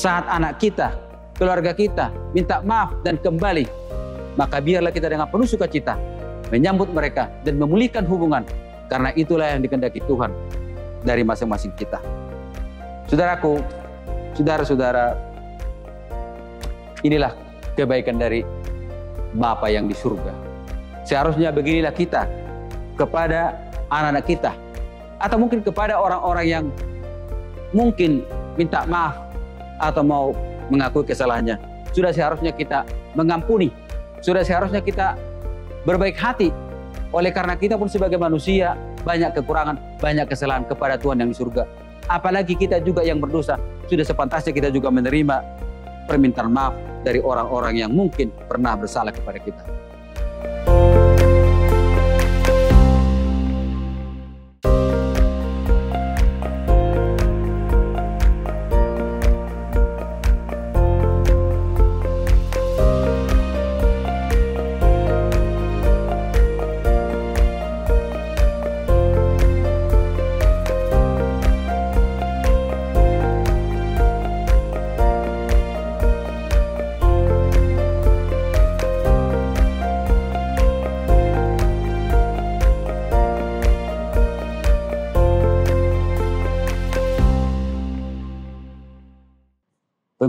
saat anak kita, keluarga kita minta maaf dan kembali, maka biarlah kita dengan penuh sukacita menyambut mereka dan memulihkan hubungan karena itulah yang dikehendaki Tuhan dari masing-masing kita. Saudaraku, saudara-saudara, inilah kebaikan dari Bapa yang di surga. Seharusnya beginilah kita kepada anak-anak kita atau mungkin kepada orang-orang yang mungkin minta maaf atau mau mengakui kesalahannya. Sudah seharusnya kita mengampuni, sudah seharusnya kita berbaik hati. Oleh karena kita pun sebagai manusia banyak kekurangan, banyak kesalahan kepada Tuhan yang di surga. Apalagi kita juga yang berdosa, sudah sepantasnya kita juga menerima permintaan maaf dari orang-orang yang mungkin pernah bersalah kepada kita.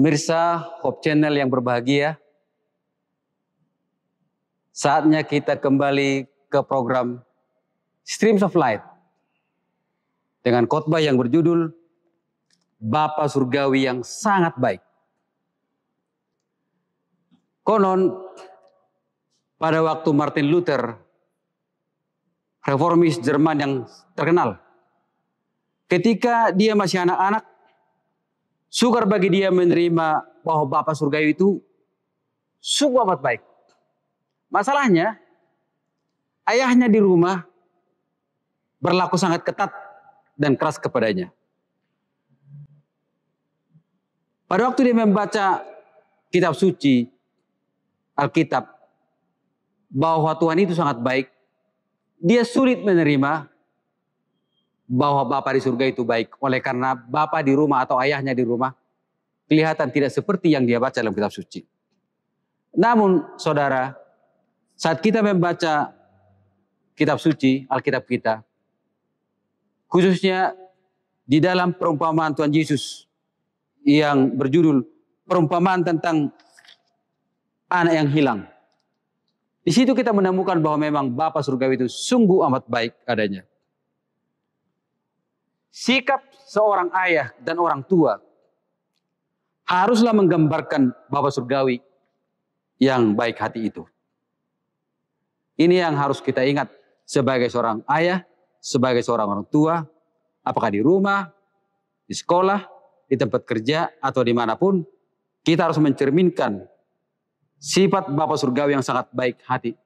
Pemirsa Hope Channel yang berbahagia, saatnya kita kembali ke program Streams of Light dengan khotbah yang berjudul Bapa Surgawi yang sangat baik. Konon pada waktu Martin Luther reformis Jerman yang terkenal ketika dia masih anak-anak Sukar bagi dia menerima bahwa Bapak Surgawi itu sungguh amat baik. Masalahnya, ayahnya di rumah berlaku sangat ketat dan keras kepadanya. Pada waktu dia membaca kitab suci, Alkitab, bahwa Tuhan itu sangat baik, dia sulit menerima bahwa Bapak di surga itu baik. Oleh karena Bapak di rumah atau ayahnya di rumah kelihatan tidak seperti yang dia baca dalam kitab suci. Namun saudara, saat kita membaca kitab suci, Alkitab kita, khususnya di dalam perumpamaan Tuhan Yesus yang berjudul perumpamaan tentang anak yang hilang. Di situ kita menemukan bahwa memang Bapak surgawi itu sungguh amat baik adanya. Sikap seorang ayah dan orang tua haruslah menggambarkan Bapak Surgawi yang baik hati itu. Ini yang harus kita ingat sebagai seorang ayah, sebagai seorang orang tua, apakah di rumah, di sekolah, di tempat kerja, atau dimanapun, kita harus mencerminkan sifat Bapak Surgawi yang sangat baik hati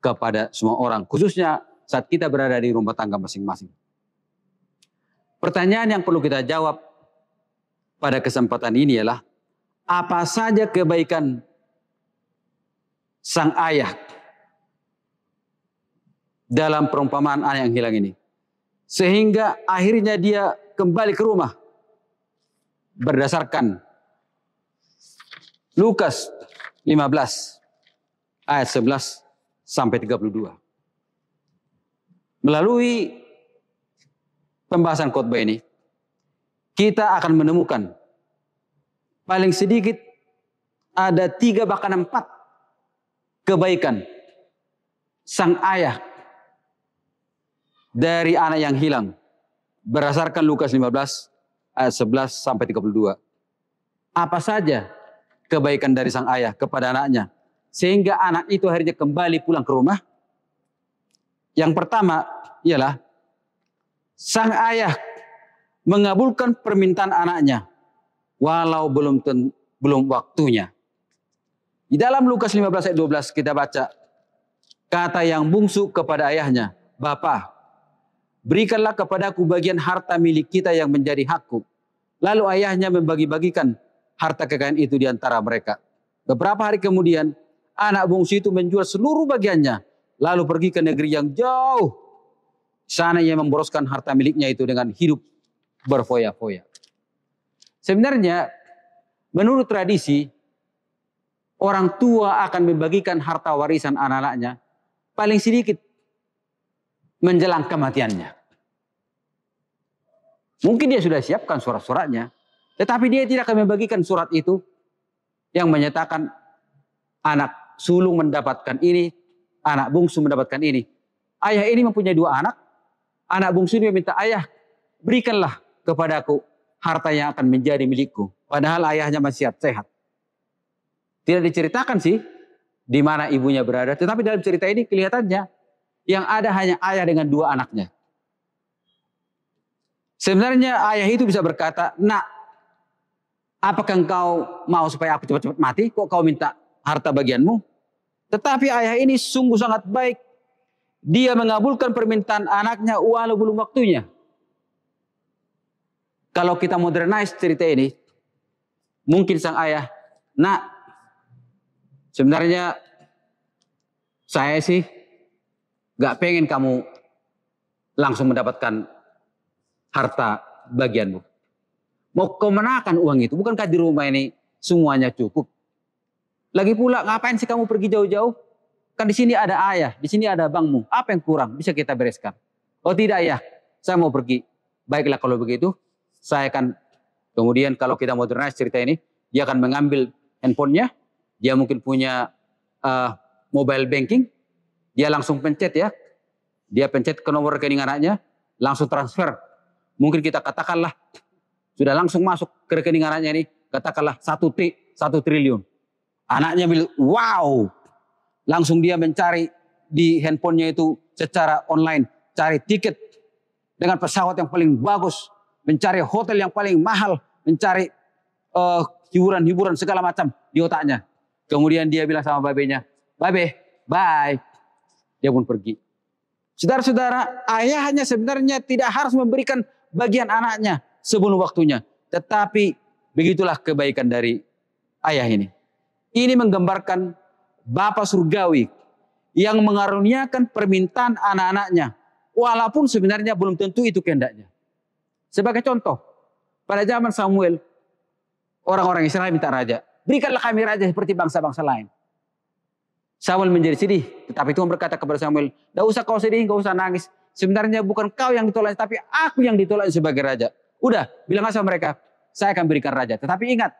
kepada semua orang, khususnya saat kita berada di rumah tangga masing-masing. Pertanyaan yang perlu kita jawab pada kesempatan ini ialah apa saja kebaikan sang ayah dalam perumpamaan anak yang hilang ini. Sehingga akhirnya dia kembali ke rumah berdasarkan Lukas 15 ayat 11 sampai 32. Melalui pembahasan khotbah ini, kita akan menemukan paling sedikit ada tiga bahkan empat kebaikan sang ayah dari anak yang hilang berdasarkan Lukas 15 ayat 11 sampai 32. Apa saja kebaikan dari sang ayah kepada anaknya sehingga anak itu akhirnya kembali pulang ke rumah. Yang pertama ialah sang ayah mengabulkan permintaan anaknya walau belum ten, belum waktunya. Di dalam Lukas 15 ayat 12 kita baca kata yang bungsu kepada ayahnya, "Bapa, berikanlah kepadaku bagian harta milik kita yang menjadi hakku." Lalu ayahnya membagi-bagikan harta kekayaan itu di antara mereka. Beberapa hari kemudian, anak bungsu itu menjual seluruh bagiannya, lalu pergi ke negeri yang jauh Sana seandainya memboroskan harta miliknya itu dengan hidup berfoya-foya. Sebenarnya menurut tradisi orang tua akan membagikan harta warisan anak-anaknya paling sedikit menjelang kematiannya. Mungkin dia sudah siapkan surat-suratnya, tetapi dia tidak akan membagikan surat itu yang menyatakan anak sulung mendapatkan ini, anak bungsu mendapatkan ini. Ayah ini mempunyai dua anak, Anak bungsu bungsunya minta, ayah berikanlah kepadaku harta yang akan menjadi milikku. Padahal ayahnya masih sehat. Tidak diceritakan sih di mana ibunya berada. Tetapi dalam cerita ini kelihatannya yang ada hanya ayah dengan dua anaknya. Sebenarnya ayah itu bisa berkata, nak, apakah engkau mau supaya aku cepat-cepat mati? Kok kau minta harta bagianmu? Tetapi ayah ini sungguh sangat baik. Dia mengabulkan permintaan anaknya walau belum waktunya. Kalau kita modernize cerita ini, mungkin sang ayah, nak, sebenarnya saya sih gak pengen kamu langsung mendapatkan harta bagianmu. Mau kemenakan uang itu, bukankah di rumah ini semuanya cukup? Lagi pula ngapain sih kamu pergi jauh-jauh? Kan di sini ada ayah, di sini ada bangmu. Apa yang kurang? Bisa kita bereskan. Oh tidak ya, saya mau pergi. Baiklah kalau begitu, saya akan kemudian kalau kita modernize cerita ini, dia akan mengambil handphonenya, dia mungkin punya uh, mobile banking, dia langsung pencet ya, dia pencet ke nomor rekening anaknya, langsung transfer. Mungkin kita katakanlah sudah langsung masuk ke rekening anaknya ini, katakanlah 1 T, 1 triliun. Anaknya bilang, wow, Langsung dia mencari di handphonenya itu secara online. Cari tiket dengan pesawat yang paling bagus. Mencari hotel yang paling mahal. Mencari eh, hiburan-hiburan uh, segala macam di otaknya. Kemudian dia bilang sama babenya, Babe, bye. Dia pun pergi. Saudara-saudara, hanya sebenarnya tidak harus memberikan bagian anaknya sebelum waktunya. Tetapi begitulah kebaikan dari ayah ini. Ini menggambarkan Bapa surgawi yang mengaruniakan permintaan anak-anaknya walaupun sebenarnya belum tentu itu kehendaknya. Sebagai contoh, pada zaman Samuel orang-orang Israel minta raja, berikanlah kami raja seperti bangsa-bangsa lain. Samuel menjadi sedih, tetapi Tuhan berkata kepada Samuel, "Tidak usah kau sedih, tidak usah nangis. Sebenarnya bukan kau yang ditolak, tapi aku yang ditolak sebagai raja. Udah, bilang sama mereka, saya akan berikan raja. Tetapi ingat,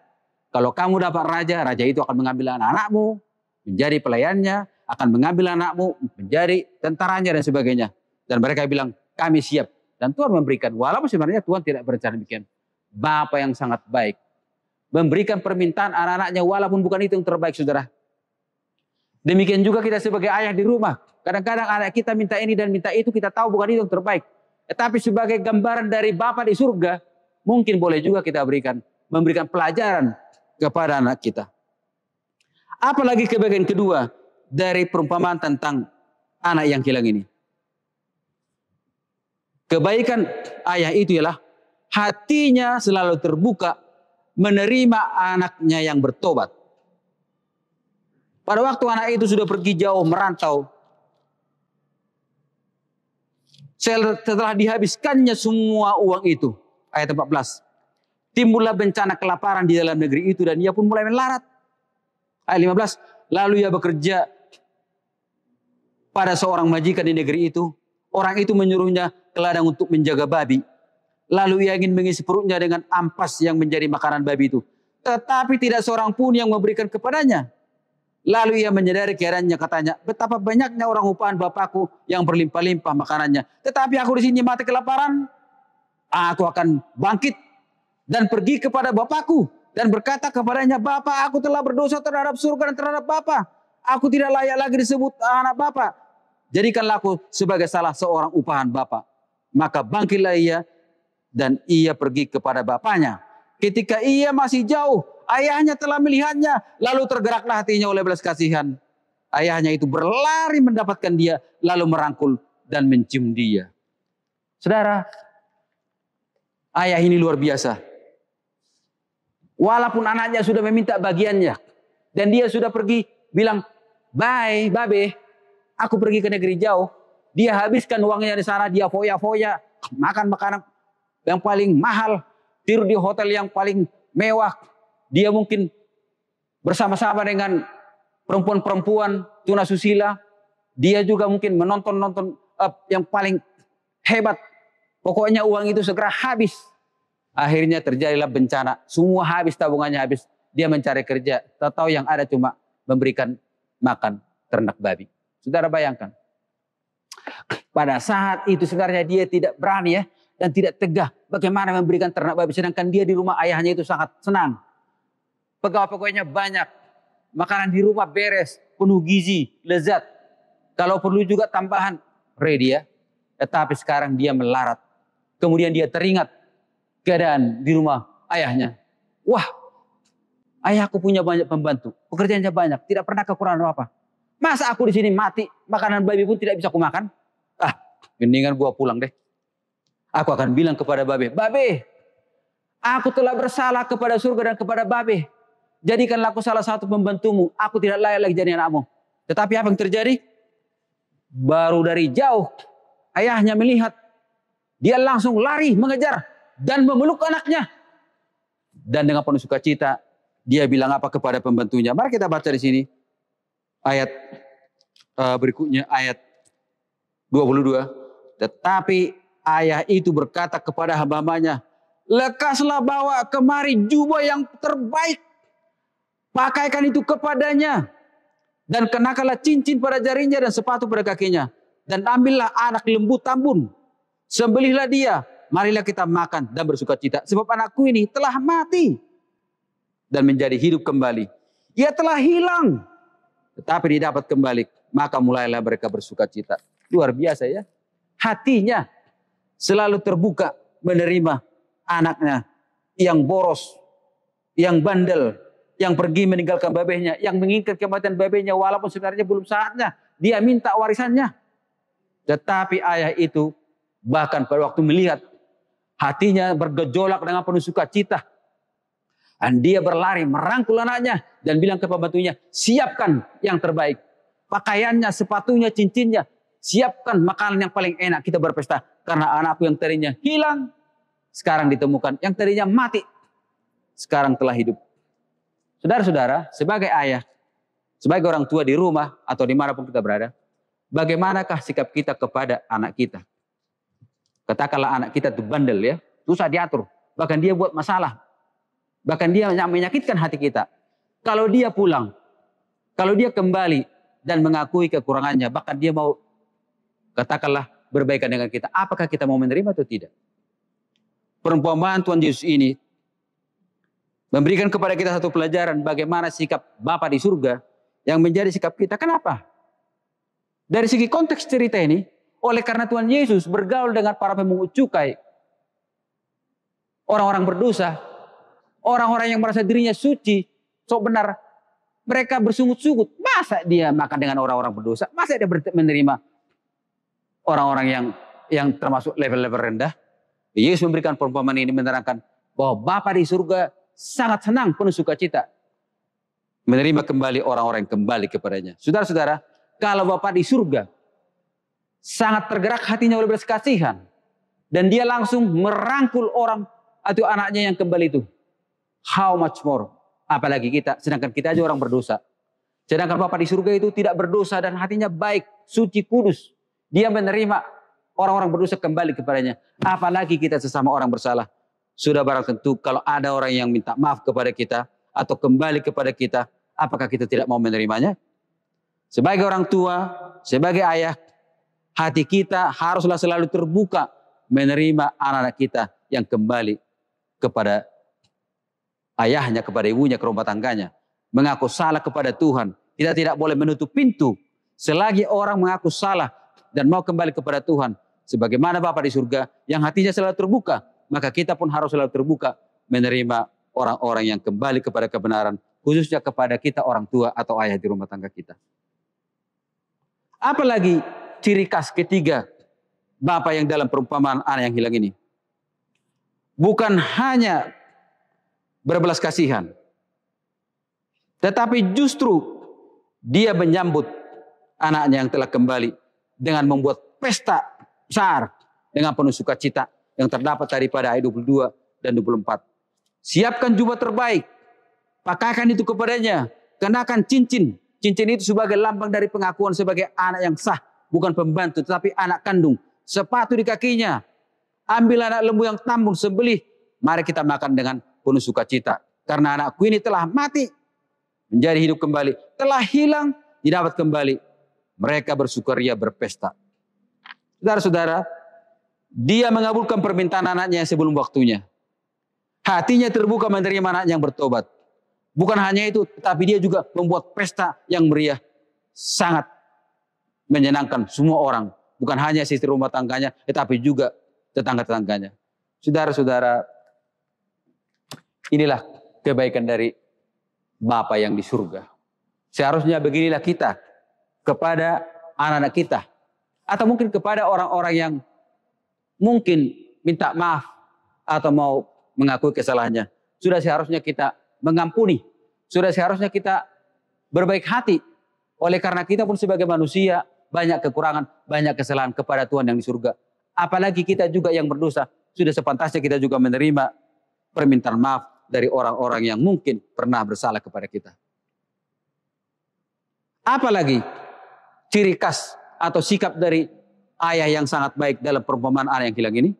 kalau kamu dapat raja, raja itu akan mengambil anak-anakmu, menjadi pelayannya, akan mengambil anakmu, menjadi tentaranya dan sebagainya. Dan mereka bilang, kami siap. Dan Tuhan memberikan, walaupun sebenarnya Tuhan tidak berencana demikian. Bapak yang sangat baik. Memberikan permintaan anak-anaknya walaupun bukan itu yang terbaik saudara. Demikian juga kita sebagai ayah di rumah. Kadang-kadang anak kita minta ini dan minta itu, kita tahu bukan itu yang terbaik. Tetapi sebagai gambaran dari Bapak di surga, mungkin boleh juga kita berikan, memberikan pelajaran kepada anak kita. Apalagi ke kedua dari perumpamaan tentang anak yang hilang ini. Kebaikan ayah itu ialah hatinya selalu terbuka menerima anaknya yang bertobat. Pada waktu anak itu sudah pergi jauh merantau, setelah dihabiskannya semua uang itu, ayat 14, timbullah bencana kelaparan di dalam negeri itu dan ia pun mulai melarat. Ayat 15, lalu ia bekerja pada seorang majikan di negeri itu. Orang itu menyuruhnya ke ladang untuk menjaga babi. Lalu ia ingin mengisi perutnya dengan ampas yang menjadi makanan babi itu. Tetapi tidak seorang pun yang memberikan kepadanya. Lalu ia menyadari keadaannya katanya, betapa banyaknya orang upahan bapakku yang berlimpah-limpah makanannya. Tetapi aku di sini mati kelaparan. Aku akan bangkit dan pergi kepada bapakku dan berkata kepadanya, Bapa, aku telah berdosa terhadap surga dan terhadap Bapa. Aku tidak layak lagi disebut anak Bapa. Jadikanlah aku sebagai salah seorang upahan Bapa. Maka bangkitlah ia dan ia pergi kepada Bapanya. Ketika ia masih jauh, ayahnya telah melihatnya. Lalu tergeraklah hatinya oleh belas kasihan. Ayahnya itu berlari mendapatkan dia, lalu merangkul dan mencium dia. Saudara, ayah ini luar biasa. Walaupun anaknya sudah meminta bagiannya. Dan dia sudah pergi bilang, bye, babe, aku pergi ke negeri jauh. Dia habiskan uangnya di sana, dia foya-foya, makan makanan yang paling mahal, tidur di hotel yang paling mewah. Dia mungkin bersama-sama dengan perempuan-perempuan tuna susila Dia juga mungkin menonton-nonton eh, yang paling hebat. Pokoknya uang itu segera habis. Akhirnya terjadilah bencana. Semua habis tabungannya habis. Dia mencari kerja. Tahu yang ada cuma memberikan makan ternak babi. Saudara bayangkan. Pada saat itu sebenarnya dia tidak berani ya. Dan tidak tegah bagaimana memberikan ternak babi. Sedangkan dia di rumah ayahnya itu sangat senang. Pegawai-pegawainya banyak. Makanan di rumah beres. Penuh gizi, lezat. Kalau perlu juga tambahan. Ready ya. Tetapi sekarang dia melarat. Kemudian dia teringat keadaan di rumah ayahnya. Wah, ayahku punya banyak pembantu, pekerjaannya banyak, tidak pernah kekurangan apa-apa. Masa aku di sini mati, makanan babi pun tidak bisa aku makan? Ah, mendingan gua pulang deh. Aku akan bilang kepada babe, babe, aku telah bersalah kepada surga dan kepada babe. Jadikanlah aku salah satu pembantumu. Aku tidak layak lagi jadi anakmu. Tetapi apa yang terjadi? Baru dari jauh, ayahnya melihat. Dia langsung lari mengejar dan memeluk anaknya. Dan dengan penuh sukacita, dia bilang apa kepada pembantunya? Mari kita baca di sini ayat eh, berikutnya ayat 22. Tetapi ayah itu berkata kepada hamba-hambanya, lekaslah bawa kemari jubah yang terbaik. Pakaikan itu kepadanya. Dan kenakanlah cincin pada jarinya dan sepatu pada kakinya. Dan ambillah anak lembu tambun. Sembelihlah dia marilah kita makan dan bersuka cita. Sebab anakku ini telah mati dan menjadi hidup kembali. Ia telah hilang, tetapi didapat kembali. Maka mulailah mereka bersuka cita. Luar biasa ya. Hatinya selalu terbuka menerima anaknya yang boros, yang bandel, yang pergi meninggalkan babehnya, yang menginginkan kematian babehnya walaupun sebenarnya belum saatnya. Dia minta warisannya. Tetapi ayah itu bahkan pada waktu melihat Hatinya bergejolak dengan penuh sukacita. Dan dia berlari merangkul anaknya dan bilang ke pembantunya, siapkan yang terbaik. Pakaiannya, sepatunya, cincinnya. Siapkan makanan yang paling enak kita berpesta. Karena anakku yang tadinya hilang, sekarang ditemukan. Yang tadinya mati, sekarang telah hidup. Saudara-saudara, sebagai ayah, sebagai orang tua di rumah atau dimanapun kita berada, bagaimanakah sikap kita kepada anak kita? Katakanlah anak kita itu bandel ya, susah diatur. Bahkan dia buat masalah. Bahkan dia menyakitkan hati kita. Kalau dia pulang, kalau dia kembali dan mengakui kekurangannya, bahkan dia mau katakanlah berbaikan dengan kita, apakah kita mau menerima atau tidak? Perempuan Tuhan Yesus ini memberikan kepada kita satu pelajaran bagaimana sikap Bapa di surga yang menjadi sikap kita. Kenapa? Dari segi konteks cerita ini, oleh karena Tuhan Yesus bergaul dengan para pemungut cukai, orang-orang berdosa, orang-orang yang merasa dirinya suci, sok benar, mereka bersungut-sungut. Masa dia makan dengan orang-orang berdosa? Masa dia menerima orang-orang yang yang termasuk level-level rendah? Yesus memberikan perumpamaan ini menerangkan bahwa Bapa di surga sangat senang penuh sukacita menerima kembali orang-orang yang kembali kepadanya. Saudara-saudara, kalau Bapak di surga sangat tergerak hatinya oleh belas kasihan. Dan dia langsung merangkul orang atau anaknya yang kembali itu. How much more? Apalagi kita, sedangkan kita aja orang berdosa. Sedangkan Bapak di surga itu tidak berdosa dan hatinya baik, suci, kudus. Dia menerima orang-orang berdosa kembali kepadanya. Apalagi kita sesama orang bersalah. Sudah barang tentu kalau ada orang yang minta maaf kepada kita atau kembali kepada kita, apakah kita tidak mau menerimanya? Sebagai orang tua, sebagai ayah, hati kita haruslah selalu terbuka menerima anak-anak kita yang kembali kepada ayahnya, kepada ibunya, ke rumah tangganya. Mengaku salah kepada Tuhan. Kita tidak boleh menutup pintu. Selagi orang mengaku salah dan mau kembali kepada Tuhan. Sebagaimana Bapak di surga yang hatinya selalu terbuka. Maka kita pun harus selalu terbuka menerima orang-orang yang kembali kepada kebenaran. Khususnya kepada kita orang tua atau ayah di rumah tangga kita. Apalagi ciri khas ketiga Bapak yang dalam perumpamaan anak yang hilang ini. Bukan hanya berbelas kasihan. Tetapi justru dia menyambut anaknya yang telah kembali dengan membuat pesta besar dengan penuh sukacita yang terdapat daripada ayat 22 dan 24. Siapkan jubah terbaik, pakaikan itu kepadanya, kenakan cincin. Cincin itu sebagai lambang dari pengakuan sebagai anak yang sah bukan pembantu, tetapi anak kandung. Sepatu di kakinya. Ambil anak lembu yang tambun sembelih. Mari kita makan dengan penuh sukacita. Karena anakku ini telah mati. Menjadi hidup kembali. Telah hilang, didapat kembali. Mereka bersukaria berpesta. Saudara-saudara, dia mengabulkan permintaan anaknya sebelum waktunya. Hatinya terbuka menerima anaknya yang bertobat. Bukan hanya itu, tapi dia juga membuat pesta yang meriah. Sangat menyenangkan semua orang. Bukan hanya istri rumah tangganya, tetapi juga tetangga-tetangganya. Saudara-saudara, inilah kebaikan dari Bapa yang di surga. Seharusnya beginilah kita kepada anak-anak kita. Atau mungkin kepada orang-orang yang mungkin minta maaf atau mau mengakui kesalahannya. Sudah seharusnya kita mengampuni. Sudah seharusnya kita berbaik hati. Oleh karena kita pun sebagai manusia banyak kekurangan, banyak kesalahan kepada Tuhan yang di surga. Apalagi kita juga yang berdosa, sudah sepantasnya kita juga menerima permintaan maaf dari orang-orang yang mungkin pernah bersalah kepada kita. Apalagi ciri khas atau sikap dari ayah yang sangat baik dalam perumpamaan anak yang hilang ini.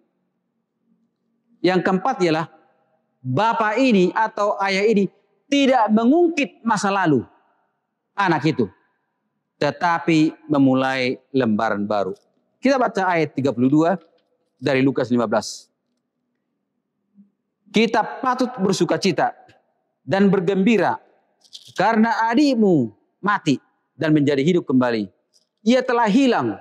Yang keempat ialah bapak ini atau ayah ini tidak mengungkit masa lalu anak itu tetapi memulai lembaran baru. Kita baca ayat 32 dari Lukas 15. Kita patut bersuka cita dan bergembira karena adikmu mati dan menjadi hidup kembali. Ia telah hilang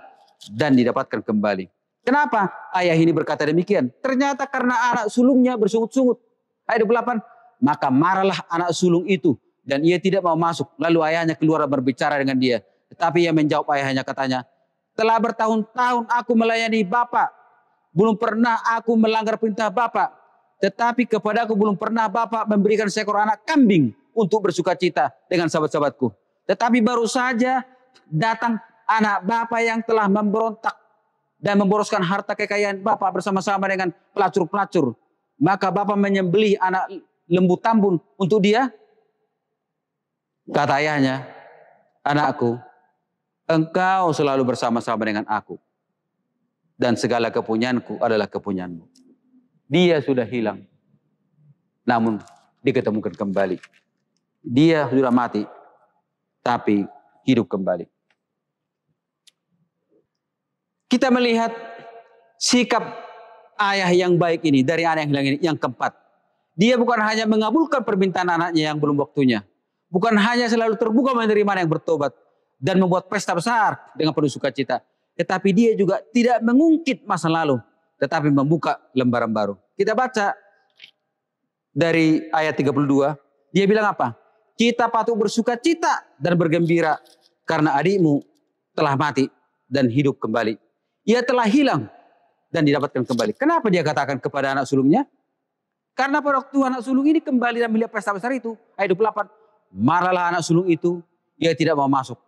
dan didapatkan kembali. Kenapa ayah ini berkata demikian? Ternyata karena anak sulungnya bersungut-sungut. Ayat 28, maka marahlah anak sulung itu dan ia tidak mau masuk. Lalu ayahnya keluar berbicara dengan dia tetapi ia menjawab ayahnya katanya, telah bertahun-tahun aku melayani Bapak. Belum pernah aku melanggar perintah Bapak. Tetapi kepada aku belum pernah Bapak memberikan seekor anak kambing untuk bersuka cita dengan sahabat-sahabatku. Tetapi baru saja datang anak Bapak yang telah memberontak dan memboroskan harta kekayaan Bapak bersama-sama dengan pelacur-pelacur. Maka Bapak menyembelih anak lembu tambun untuk dia. Kata ayahnya, anakku, Engkau selalu bersama-sama dengan aku. Dan segala kepunyaanku adalah kepunyaanmu. Dia sudah hilang. Namun diketemukan kembali. Dia sudah mati. Tapi hidup kembali. Kita melihat sikap ayah yang baik ini dari anak yang hilang ini yang keempat. Dia bukan hanya mengabulkan permintaan anaknya yang belum waktunya. Bukan hanya selalu terbuka menerima yang bertobat dan membuat pesta besar dengan penuh sukacita. Tetapi dia juga tidak mengungkit masa lalu, tetapi membuka lembaran baru. Kita baca dari ayat 32, dia bilang apa? Kita patut bersukacita dan bergembira karena adikmu telah mati dan hidup kembali. Ia telah hilang dan didapatkan kembali. Kenapa dia katakan kepada anak sulungnya? Karena pada waktu anak sulung ini kembali dan melihat pesta besar itu, ayat 28, marahlah anak sulung itu, ia tidak mau masuk.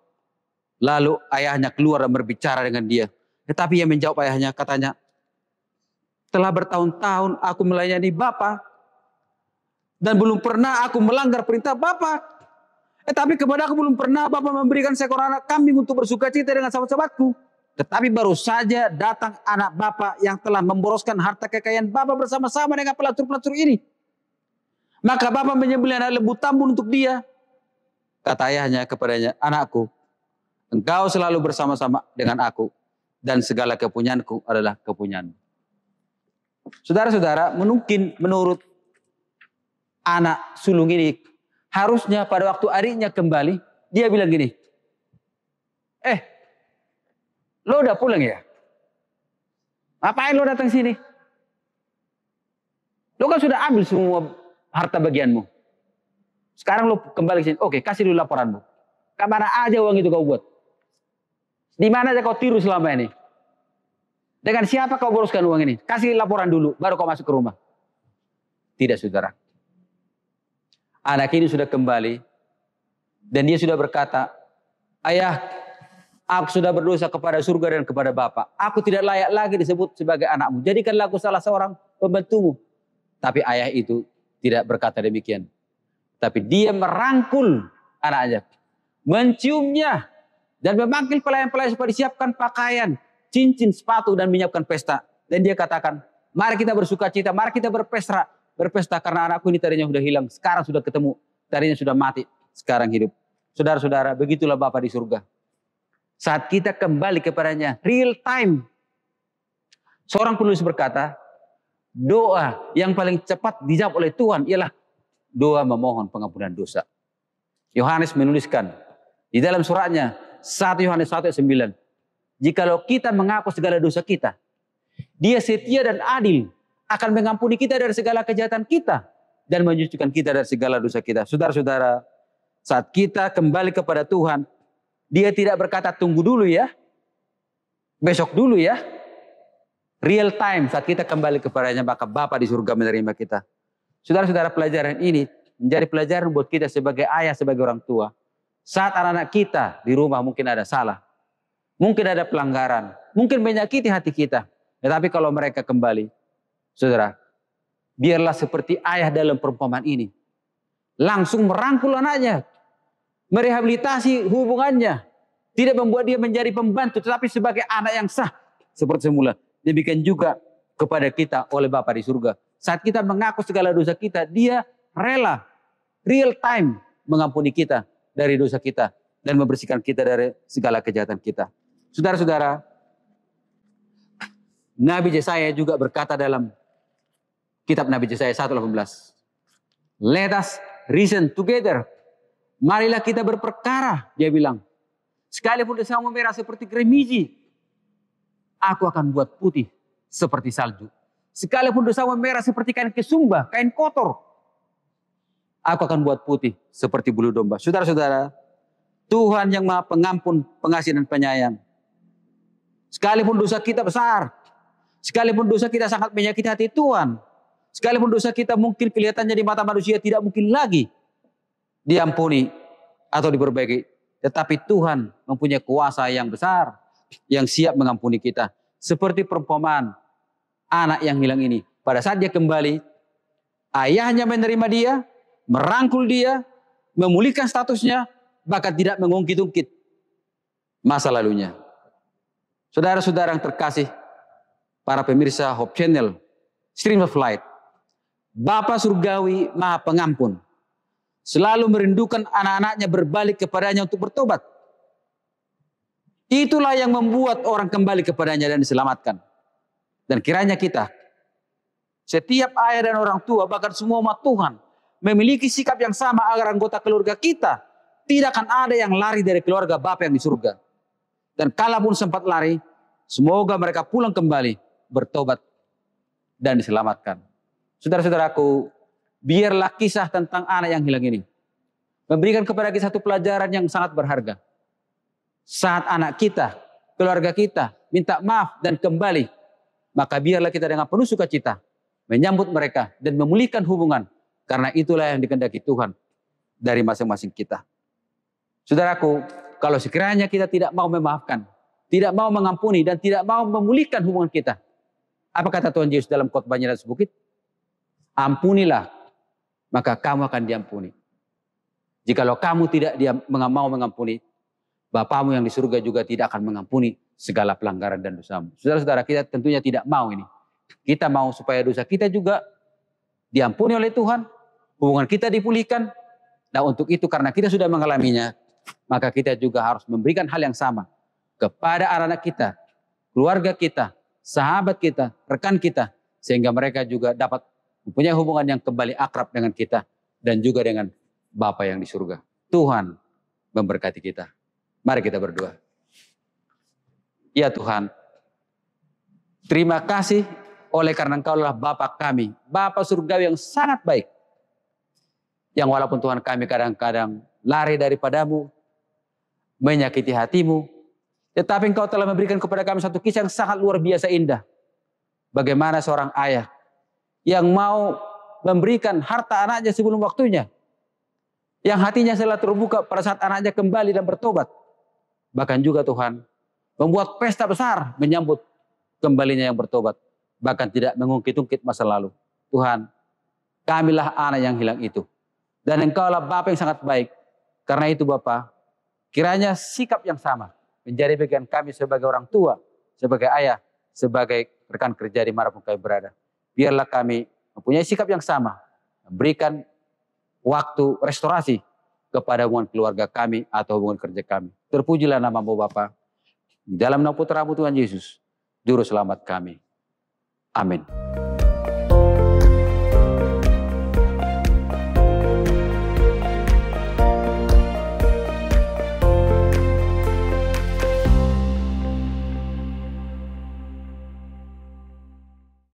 Lalu ayahnya keluar dan berbicara dengan dia. Tetapi ia menjawab ayahnya katanya, telah bertahun-tahun aku melayani Bapak. dan belum pernah aku melanggar perintah Bapak. Eh, tapi kepada aku belum pernah Bapak memberikan seekor anak kambing untuk bersuka cita dengan sahabat-sahabatku. Tetapi baru saja datang anak Bapak yang telah memboroskan harta kekayaan Bapak bersama-sama dengan pelacur-pelacur ini. Maka Bapa menyembelih anak lembu tambun untuk dia. Kata ayahnya kepadanya, anakku, Engkau selalu bersama-sama dengan aku dan segala kepunyaanku adalah kepunyaanmu. Saudara-saudara, mungkin menurut anak sulung ini harusnya pada waktu adiknya kembali dia bilang gini, eh lo udah pulang ya? Ngapain lo datang sini? Lo kan sudah ambil semua harta bagianmu. Sekarang lo kembali ke sini. Oke, kasih dulu laporanmu. Kemana aja uang itu kau buat? Di mana aja kau tiru selama ini? Dengan siapa kau boroskan uang ini? Kasih laporan dulu, baru kau masuk ke rumah. Tidak, saudara. Anak ini sudah kembali. Dan dia sudah berkata, Ayah, aku sudah berdosa kepada surga dan kepada Bapak. Aku tidak layak lagi disebut sebagai anakmu. Jadikanlah aku salah seorang pembantumu. Tapi ayah itu tidak berkata demikian. Tapi dia merangkul anaknya. Menciumnya. Dan memanggil pelayan-pelayan supaya disiapkan pakaian, cincin, sepatu, dan menyiapkan pesta. Dan dia katakan, mari kita bersuka cita, mari kita berpesta. Berpesta karena anakku ini tadinya sudah hilang, sekarang sudah ketemu. Tadinya sudah mati, sekarang hidup. Saudara-saudara, begitulah Bapak di surga. Saat kita kembali kepadanya, real time. Seorang penulis berkata, doa yang paling cepat dijawab oleh Tuhan ialah doa memohon pengampunan dosa. Yohanes menuliskan di dalam suratnya, 1 Yohanes 1 ayat 9. Jikalau kita mengaku segala dosa kita, dia setia dan adil akan mengampuni kita dari segala kejahatan kita dan menyucikan kita dari segala dosa kita. Saudara-saudara, saat kita kembali kepada Tuhan, dia tidak berkata tunggu dulu ya, besok dulu ya. Real time saat kita kembali kepadanya maka Bapa di surga menerima kita. Saudara-saudara pelajaran ini menjadi pelajaran buat kita sebagai ayah, sebagai orang tua. Saat anak-anak kita di rumah mungkin ada salah. Mungkin ada pelanggaran. Mungkin menyakiti hati kita. Tetapi ya, kalau mereka kembali. Saudara, biarlah seperti ayah dalam perumpamaan ini. Langsung merangkul anaknya. Merehabilitasi hubungannya. Tidak membuat dia menjadi pembantu. Tetapi sebagai anak yang sah. Seperti semula. Demikian juga kepada kita oleh Bapa di surga. Saat kita mengaku segala dosa kita. Dia rela. Real time mengampuni kita dari dosa kita dan membersihkan kita dari segala kejahatan kita. Saudara-saudara, Nabi Yesaya juga berkata dalam kitab Nabi Yesaya 1:18. Let us reason together. Marilah kita berperkara, dia bilang. Sekalipun desamu merah seperti gremiji, aku akan buat putih seperti salju. Sekalipun dosa merah seperti kain kesumba, kain kotor, aku akan buat putih seperti bulu domba. Saudara-saudara, Tuhan yang maha pengampun, pengasih dan penyayang. Sekalipun dosa kita besar, sekalipun dosa kita sangat menyakiti hati Tuhan, sekalipun dosa kita mungkin kelihatannya di mata manusia tidak mungkin lagi diampuni atau diperbaiki. Tetapi Tuhan mempunyai kuasa yang besar yang siap mengampuni kita. Seperti perempuan anak yang hilang ini. Pada saat dia kembali, ayahnya menerima dia, merangkul dia, memulihkan statusnya, bahkan tidak mengungkit-ungkit masa lalunya. Saudara-saudara yang terkasih, para pemirsa Hope Channel, Stream of Light, Bapa Surgawi Maha Pengampun, selalu merindukan anak-anaknya berbalik kepadanya untuk bertobat. Itulah yang membuat orang kembali kepadanya dan diselamatkan. Dan kiranya kita, setiap ayah dan orang tua, bahkan semua umat Tuhan, memiliki sikap yang sama agar anggota keluarga kita tidak akan ada yang lari dari keluarga Bapa yang di surga. Dan kalaupun sempat lari, semoga mereka pulang kembali, bertobat, dan diselamatkan. Saudara-saudaraku, biarlah kisah tentang anak yang hilang ini. Memberikan kepada kita satu pelajaran yang sangat berharga. Saat anak kita, keluarga kita, minta maaf dan kembali. Maka biarlah kita dengan penuh sukacita menyambut mereka dan memulihkan hubungan karena itulah yang dikendaki Tuhan dari masing-masing kita. Saudaraku, kalau sekiranya kita tidak mau memaafkan, tidak mau mengampuni dan tidak mau memulihkan hubungan kita. Apa kata Tuhan Yesus dalam khotbahnya di bukit? Ampunilah, maka kamu akan diampuni. Jikalau kamu tidak mau mengampuni, Bapamu yang di surga juga tidak akan mengampuni segala pelanggaran dan dosamu. Saudara-saudara kita tentunya tidak mau ini. Kita mau supaya dosa kita juga diampuni oleh Tuhan hubungan kita dipulihkan. Nah untuk itu karena kita sudah mengalaminya, maka kita juga harus memberikan hal yang sama kepada anak-anak kita, keluarga kita, sahabat kita, rekan kita, sehingga mereka juga dapat mempunyai hubungan yang kembali akrab dengan kita dan juga dengan Bapa yang di surga. Tuhan memberkati kita. Mari kita berdoa. Ya Tuhan, terima kasih oleh karena Engkau adalah Bapa kami, Bapa surgawi yang sangat baik yang walaupun Tuhan kami kadang-kadang lari daripadamu, menyakiti hatimu, tetapi engkau telah memberikan kepada kami satu kisah yang sangat luar biasa indah. Bagaimana seorang ayah yang mau memberikan harta anaknya sebelum waktunya. Yang hatinya telah terbuka pada saat anaknya kembali dan bertobat. Bahkan juga Tuhan membuat pesta besar menyambut kembalinya yang bertobat. Bahkan tidak mengungkit-ungkit masa lalu. Tuhan, kamilah anak yang hilang itu. Dan engkaulah Bapak yang sangat baik. Karena itu Bapak, kiranya sikap yang sama menjadi bagian kami sebagai orang tua, sebagai ayah, sebagai rekan kerja di mana pun kami berada. Biarlah kami mempunyai sikap yang sama. Berikan waktu restorasi kepada hubungan keluarga kami atau hubungan kerja kami. Terpujilah namamu Bapa. Dalam nama putramu Tuhan Yesus, Juru selamat kami. Amin.